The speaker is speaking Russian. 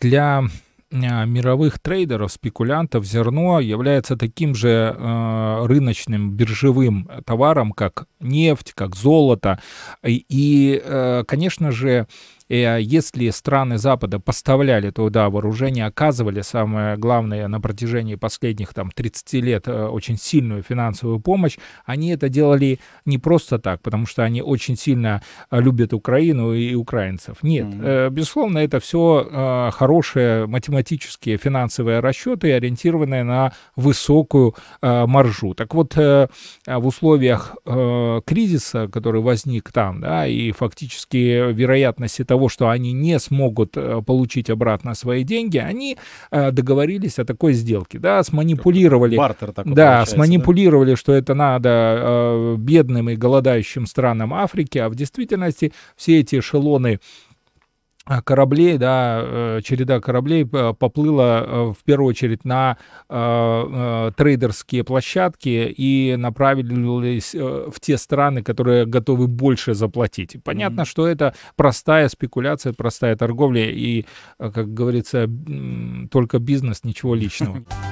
для а, мировых трейдеров, спекулянтов, зерно является таким же э, рыночным биржевым товаром, как нефть, как золото. И, э, конечно же, а, если страны Запада поставляли туда вооружение, оказывали, самое главное, на протяжении последних там 30 лет э, очень сильную финансовую помощь, они это делали не просто так, потому что они очень сильно э, любят Украину и украинцев. Нет, mm-hmm. безусловно, это все хорошие математические финансовые расчеты, ориентированные на высокую маржу. Так вот, в условиях кризиса, который возник там, да, и фактически вероятность того, того, что они не смогут э, получить обратно свои деньги, они э, договорились о такой сделке, да, сманипулировали. Бартер такой Да, сманипулировали, да? что это надо э, бедным и голодающим странам Африки, а в действительности все эти эшелоны Э, кораблей, да, э, череда кораблей э, поплыла в первую очередь на трейдерские площадки и направились в те страны, которые готовы больше заплатить. Понятно, mm-hmm. что это простая спекуляция, простая торговля и, как говорится, только бизнес, ничего личного.